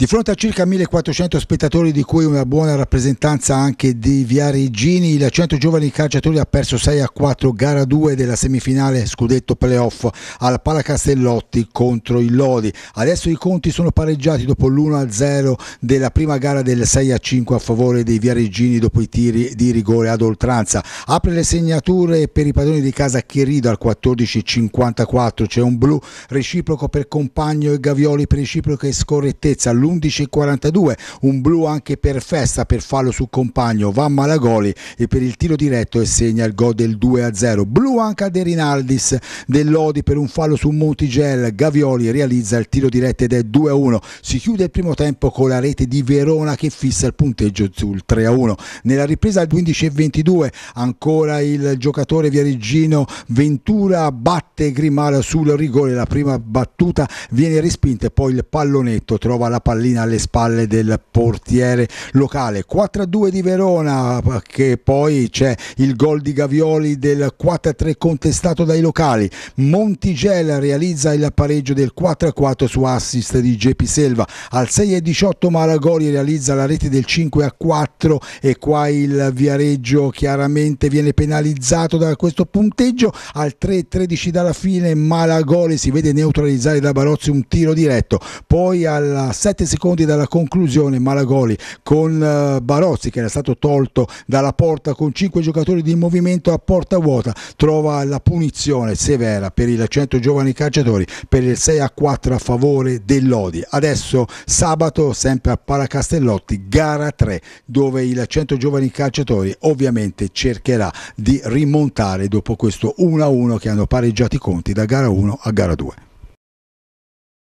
Di fronte a circa 1400 spettatori, di cui una buona rappresentanza anche di Viareggini, il 100 Giovani Calciatori ha perso 6 a 4 gara 2 della semifinale scudetto playoff al Palacastellotti contro il Lodi. Adesso i conti sono pareggiati dopo l'1 a 0 della prima gara del 6 a 5 a favore dei Viareggini dopo i tiri di rigore ad oltranza. Apre le segnature per i padroni di casa Chirido al 14.54, c'è un blu reciproco per Compagno e Gavioli per reciproca scorrettezza all'1 11.42, un blu anche per Festa per fallo sul compagno Van Malagoli e per il tiro diretto e segna il gol del 2-0. Blu anche a De Rinaldis dell'Odi per un fallo su Montigel, Gavioli realizza il tiro diretto ed è 2-1. Si chiude il primo tempo con la rete di Verona che fissa il punteggio sul 3-1. Nella ripresa al 15.22 ancora il giocatore viareggino Ventura batte Grimala sul rigore, la prima battuta viene respinta e poi il pallonetto trova la palla pallina alle spalle del portiere locale. 4-2 di Verona che poi c'è il gol di Gavioli del 4-3 contestato dai locali. Montigel realizza il pareggio del 4-4 su assist di Gepi Selva. Al 6-18 Malagori realizza la rete del 5-4 e qua il Viareggio chiaramente viene penalizzato da questo punteggio. Al 3-13 dalla fine Malagoli si vede neutralizzare da Barozzi un tiro diretto. Poi al 7 secondi dalla conclusione Malagoli con eh, Barozzi che era stato tolto dalla porta con 5 giocatori di movimento a porta vuota trova la punizione severa per il 100 giovani calciatori per il 6 a 4 a favore dell'Odi. Adesso sabato sempre a Paracastellotti gara 3 dove il 100 giovani calciatori ovviamente cercherà di rimontare dopo questo 1 a 1 che hanno pareggiato i conti da gara 1 a gara 2.